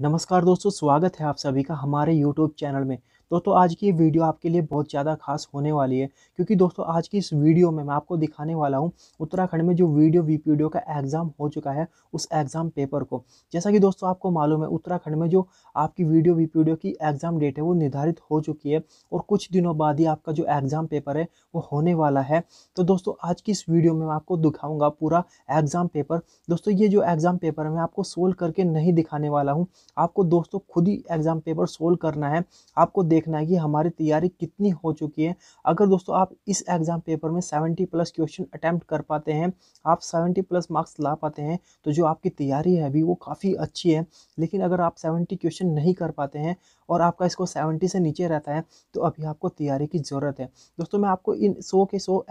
नमस्कार दोस्तों स्वागत है आप सभी का हमारे यूट्यूब चैनल में दोस्तों आज की ये वीडियो आपके लिए बहुत ज़्यादा खास होने वाली है क्योंकि दोस्तों आज की इस वीडियो में मैं आपको दिखाने वाला हूँ उत्तराखंड में जो वीडियो वी पी का एग्ज़ाम हो चुका है उस एग्ज़ाम पेपर को जैसा कि दोस्तों आपको मालूम है उत्तराखंड में जो आपकी वीडियो वी पी की एग्ज़ाम डेट है वो निर्धारित हो चुकी है और कुछ दिनों बाद ही आपका जो एग्ज़ाम पेपर है वो होने वाला है तो दोस्तों आज की इस वीडियो में मैं आपको दिखाऊंगा पूरा एग्ज़ाम पेपर दोस्तों ये जो एग्ज़ाम पेपर है मैं आपको सोल्व करके नहीं दिखाने वाला हूँ आपको दोस्तों खुद ही एग्ज़ाम पेपर सोल्व करना है आपको देख देखना है कि हमारी तैयारी कितनी हो चुकी है अगर दोस्तों आप इस एग्ज़ाम पेपर में सेवेंटी प्लस क्वेश्चन अटैम्प्ट कर पाते हैं आप सेवेंटी प्लस मार्क्स ला पाते हैं तो जो आपकी तैयारी है अभी वो काफ़ी अच्छी है लेकिन अगर आप सेवेंटी क्वेश्चन नहीं कर पाते हैं और आपका इसको सेवेंटी से नीचे रहता है तो अभी आपको तैयारी की ज़रूरत है दोस्तों मैं आपको इन सौ के सौ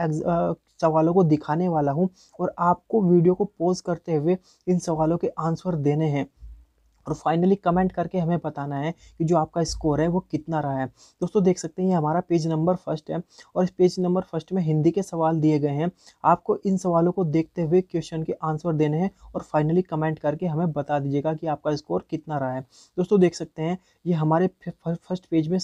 सवालों को दिखाने वाला हूँ और आपको वीडियो को पोज करते हुए इन सवालों के आंसर देने हैं और फाइनली कमेंट करके हमें बताना है कि जो आपका स्कोर है वो कितना रहा है दोस्तों देख सकते हैं ये हमारा पेज नंबर फर्स्ट है और इस पेज नंबर फर्स्ट में हिंदी के सवाल दिए गए हैं आपको इन सवालों को देखते हुए क्वेश्चन के आंसर देने हैं और फाइनली कमेंट करके हमें बता दीजिएगा कि आपका स्कोर कितना रहा है दोस्तों देख सकते हैं ये हमारे फर्स्ट पेज में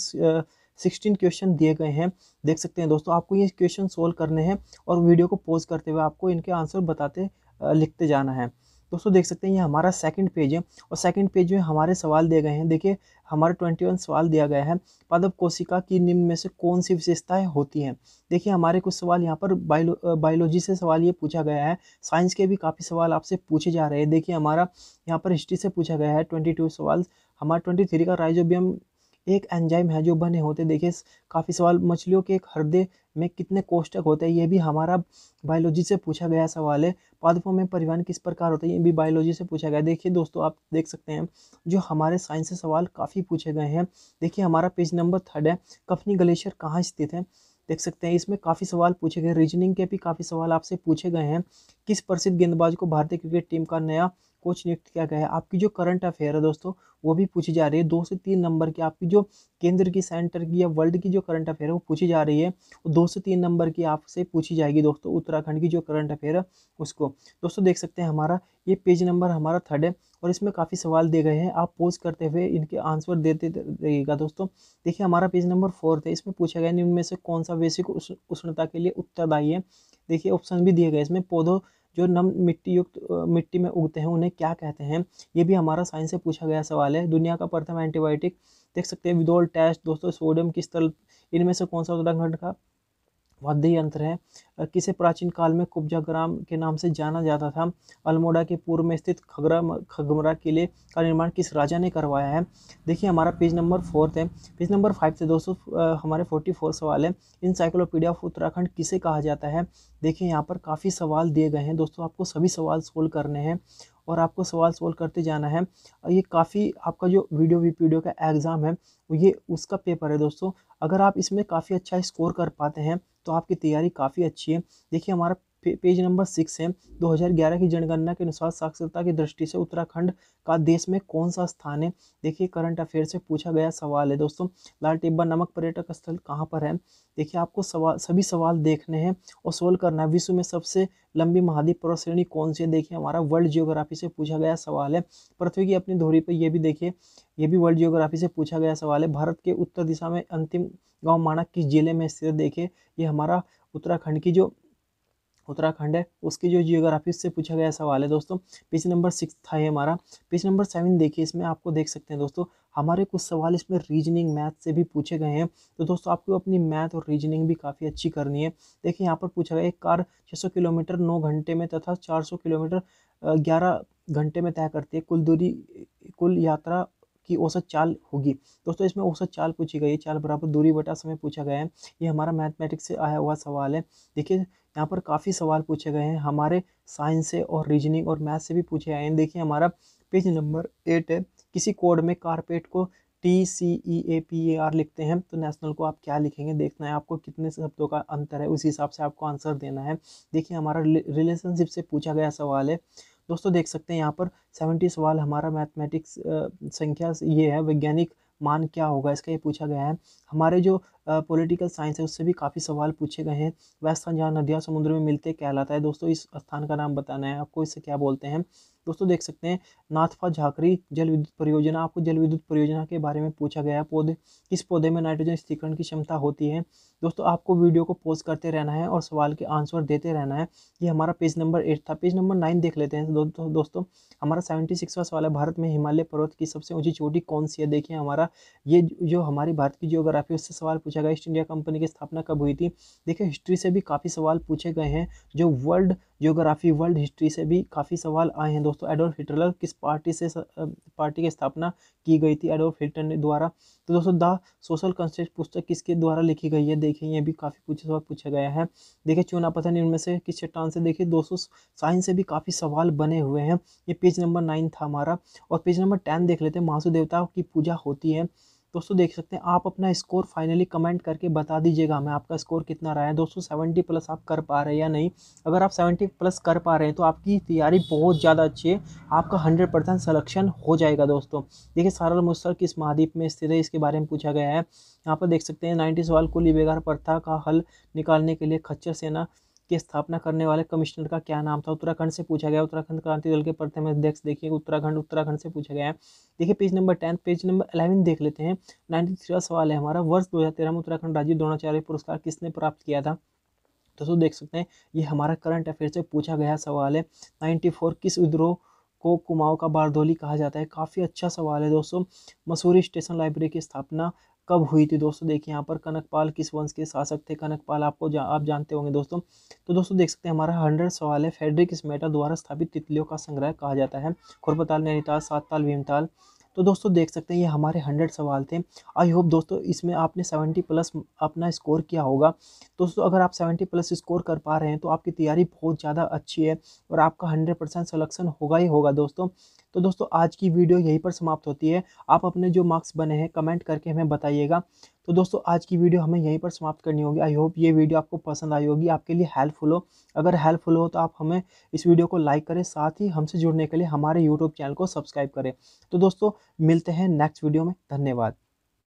सिक्सटीन क्वेश्चन दिए गए हैं देख सकते हैं दोस्तों आपको ये क्वेश्चन सोल्व करने हैं और वीडियो को पोज करते हुए आपको इनके आंसर बताते लिखते जाना है दोस्तों देख सकते हैं ये हमारा सेकंड पेज है और सेकंड पेज में हमारे सवाल दिए गए हैं देखिए हमारा ट्वेंटी वन सवाल दिया गया है पादप कोशिका की निम्न में से कौन सी विशेषताएं होती हैं देखिए हमारे कुछ सवाल यहाँ पर बायो बायोलॉजी से सवाल ये पूछा गया है साइंस के भी काफ़ी सवाल आपसे पूछे जा रहे हैं देखिए हमारा यहाँ पर हिस्ट्री से पूछा गया है ट्वेंटी टू सवाल हमारा ट्वेंटी थ्री का राइजोबियम एक एंजाइम है जो बने होते देखिए काफ़ी सवाल मछलियों के हृदय में कितने कोष्टक होते हैं ये भी हमारा बायोलॉजी से पूछा गया सवाल है पादपों में परिवहन किस प्रकार होता है ये भी बायोलॉजी से पूछा गया देखिए दोस्तों आप देख सकते हैं जो हमारे साइंस से सवाल काफ़ी पूछे गए हैं देखिए हमारा पेज नंबर थर्ड है कफनी ग्लेशियर कहाँ स्थित है देख सकते हैं इसमें काफ़ी सवाल पूछे गए रीजनिंग के भी काफ़ी सवाल आपसे पूछे गए हैं किस प्रसिद्ध गेंदबाज को भारतीय क्रिकेट टीम का नया कुछ नियुक्त किया गया है आपकी जो करंट अफेयर है दोस्तों वो भी पूछी जा रही है दो से तीन नंबर की आपकी जो केंद्र की सेंटर की या वर्ल्ड की जो करंट अफेयर है वो पूछी जा रही है दो से तीन नंबर की आपसे पूछी जाएगी दोस्तों उत्तराखंड की जो करंट अफेयर है उसको दोस्तों देख सकते हैं हमारा ये पेज नंबर हमारा थर्ड है और इसमें काफ़ी सवाल दे गए हैं आप पोज करते हुए इनके आंसर देते रहिएगा दोस्तों देखिए हमारा पेज नंबर फोर्थ है इसमें पूछा गया इनमें से कौन सा बेसिक उष्णता के लिए उत्तरदायी है देखिए ऑप्शन भी दिए गए इसमें पौधों जो नम मिट्टी युक्त मिट्टी में उगते हैं उन्हें क्या कहते हैं ये भी हमारा साइंस से पूछा गया सवाल है दुनिया का प्रथम एंटीबायोटिक देख सकते हैं विदोल टेस्ट दोस्तों सोडियम किस तरह इनमें से कौन सा उत्तराखंड का वाद्य यंत्र है किसे प्राचीन काल में कुब्जा ग्राम के नाम से जाना जाता था अल्मोड़ा के पूर्व में स्थित खगरा खगमरा किले का निर्माण किस राजा ने करवाया है देखिए हमारा पेज नंबर फोर्थ है पेज नंबर फाइव से दोस्तों हमारे फोर्टी फोर सवाल है इंसाइक्लोपीडिया ऑफ उत्तराखंड किसे कहा जाता है देखिए यहाँ पर काफ़ी सवाल दिए गए हैं दोस्तों आपको सभी सवाल सोल्व करने हैं और आपको सवाल सोल्व करते जाना है ये काफ़ी आपका जो वीडियो वीपीडियो का एग्ज़ाम है ये उसका पेपर है दोस्तों अगर आप इसमें काफ़ी अच्छा स्कोर कर पाते हैं तो आपकी तैयारी काफ़ी अच्छी है देखिए हमारा पे, पेज नंबर सिक्स है 2011 की जनगणना के अनुसार साक्षरता की दृष्टि से उत्तराखंड का देश में कौन सा स्थान है देखिए करंट अफेयर से पूछा गया सवाल है दोस्तों लाल टिब्बा नमक पर्यटक स्थल कहाँ पर है देखिए आपको सवाल सभी सवाल देखने हैं और सोल्व करना है विश्व में सबसे लंबी महाद्वीप पर्वत श्रेणी कौन सी है देखिए हमारा वर्ल्ड जियोग्राफी से पूछा गया सवाल है पृथ्वी की अपनी धोरी पर यह भी देखिए यह भी वर्ल्ड जियोग्राफी से पूछा गया सवाल है भारत के उत्तर दिशा में अंतिम गांव माणक किस जिले में स्थित देखिए ये हमारा उत्तराखंड की जो उत्तराखंड है उसकी जो जियोग्राफी से पूछा गया सवाल है दोस्तों पेज नंबर सिक्स था ये हमारा पेज नंबर सेवन देखिए इसमें आपको देख सकते हैं दोस्तों हमारे कुछ सवाल इसमें रीजनिंग मैथ से भी पूछे गए हैं तो दोस्तों आपको अपनी मैथ और रीजनिंग भी काफ़ी अच्छी करनी है देखिए यहाँ पर पूछा गया एक कार छः किलोमीटर नौ घंटे में तथा चार किलोमीटर ग्यारह घंटे में तय करती है कुल दूरी कुल यात्रा कि औसत चाल होगी दोस्तों इसमें औसत चाल पूछी गई है चाल बराबर दूरी बटा समय पूछा गया है ये हमारा मैथमेटिक्स से आया हुआ सवाल है देखिए यहाँ पर काफ़ी सवाल पूछे गए हैं हमारे साइंस से और रीजनिंग और मैथ से भी पूछे आए हैं देखिए हमारा पेज नंबर एट है किसी कोड में कारपेट को T C E A P A R लिखते हैं तो नेशनल को आप क्या लिखेंगे देखना है आपको कितने शब्दों का अंतर है उसी हिसाब से आपको आंसर देना है देखिए हमारा रिलेशनशिप से पूछा गया सवाल है दोस्तों देख सकते हैं यहाँ पर सेवेंटी सवाल हमारा मैथमेटिक्स संख्या ये है वैज्ञानिक मान क्या होगा इसका ये पूछा गया है हमारे जो पॉलिटिकल साइंस है उससे भी काफ़ी सवाल पूछे गए हैं वह स्थान जहाँ नदियाँ समुद्र में मिलते कहलाता है दोस्तों इस स्थान का नाम बताना है आपको इससे क्या बोलते हैं दोस्तों देख सकते हैं नाथफा झाकरी जल विद्युत परियोजना आपको जल विद्युत परियोजना के बारे में पूछा गया है पौधे किस पौधे में नाइट्रोजन स्थिकरण की क्षमता होती है दोस्तों आपको वीडियो को पोस्ट करते रहना है और सवाल के आंसर देते रहना है ये हमारा पेज नंबर एट था पेज नंबर नाइन देख लेते हैं दोस्तों हमारा सेवेंटी सवाल है भारत में हिमालय पर्वत की सबसे ऊँची चोटी कौन सी है देखिए हमारा ये जो हमारी भारत की जियोग्राफी उससे सवाल पूछा गया ईस्ट इंडिया कंपनी की स्थापना कब हुई थी देखिए हिस्ट्री से भी काफ़ी सवाल पूछे गए हैं जो वर्ल्ड जियोग्राफी वर्ल्ड हिस्ट्री से भी काफ़ी सवाल आए हैं दोस्तों दोस्तों एडोल्फ हिटलर किस पार्टी से पार्टी की स्थापना की गई थी एडोल्फ हिटलर ने द्वारा तो दोस्तों द सोशल कंस्टेंट पुस्तक किसके द्वारा लिखी गई है देखिए ये भी काफ़ी पूछे सवाल पूछा गया है देखिए चुनाव पता नहीं उनमें से किस चट्टान से देखिए दोस्तों साइंस से भी काफ़ी सवाल बने हुए हैं ये पेज नंबर नाइन था हमारा और पेज नंबर टेन देख लेते हैं महासु देवता की पूजा होती है दोस्तों देख सकते हैं आप अपना स्कोर फाइनली कमेंट करके बता दीजिएगा हमें आपका स्कोर कितना रहा है दोस्तों सेवेंटी प्लस आप कर पा रहे हैं या नहीं अगर आप सेवेंटी प्लस कर पा रहे हैं तो आपकी तैयारी बहुत ज़्यादा अच्छी है आपका हंड्रेड परसेंट सलेक्शन हो जाएगा दोस्तों देखिए सारा मुस्तर किस महाद्वीप में स्थित है इसके बारे में पूछा गया है यहाँ पर देख सकते हैं नाइन्टी सवाल कुली बेगार प्रथा का हल निकालने के लिए खच्चर सेना की स्थापना करने वाले कमिश्नर का क्या नाम था उत्तराखंड से पूछा गया उत्तराखंड क्रांति दल के प्रथम अध्यक्ष देखिए उत्तराखंड उत्तराखंड से पूछा गया है देखिए page number ten page number eleven देख लेते हैं नाइन्टी सवाल है हमारा वर्ष दो में उत्तराखंड राज्य द्रोणाचार्य पुरस्कार किसने प्राप्त किया था दोस्तों देख सकते हैं ये हमारा करंट अफेयर से पूछा गया सवाल है नाइन्टी फोर किस विद्रोह को कुमाऊं का बारदोली कहा जाता है काफ़ी अच्छा सवाल है दोस्तों मसूरी स्टेशन लाइब्रेरी की स्थापना कब हुई थी दोस्तों देखिए यहाँ पर कनकपाल किस वंश के शासक थे कनकपाल आपको जा, आप जानते होंगे दोस्तों तो दोस्तों देख सकते हैं हमारा हंड्रेड सवाल है फेडरिक स्मेटा द्वारा स्थापित तितलियों का संग्रह कहा जाता है खुरपताल नैनीताल सात ताल भीमताल तो दोस्तों देख सकते हैं ये हमारे हंड्रेड सवाल थे आई होप दोस्तों इसमें आपने सेवेंटी प्लस अपना स्कोर किया होगा दोस्तों अगर आप सेवेंटी प्लस स्कोर कर पा रहे हैं तो आपकी तैयारी बहुत ज़्यादा अच्छी है और आपका हंड्रेड परसेंट सलेक्शन होगा ही होगा दोस्तों तो दोस्तों आज की वीडियो यहीं पर समाप्त होती है आप अपने जो मार्क्स बने हैं कमेंट करके हमें बताइएगा तो दोस्तों आज की वीडियो हमें यहीं पर समाप्त करनी होगी आई होप ये वीडियो आपको पसंद आई होगी आपके लिए हेल्पफुल हो अगर हेल्पफुल हो तो आप हमें इस वीडियो को लाइक करें साथ ही हमसे जुड़ने के लिए हमारे यूट्यूब चैनल को सब्सक्राइब करें तो दोस्तों मिलते हैं नेक्स्ट वीडियो में धन्यवाद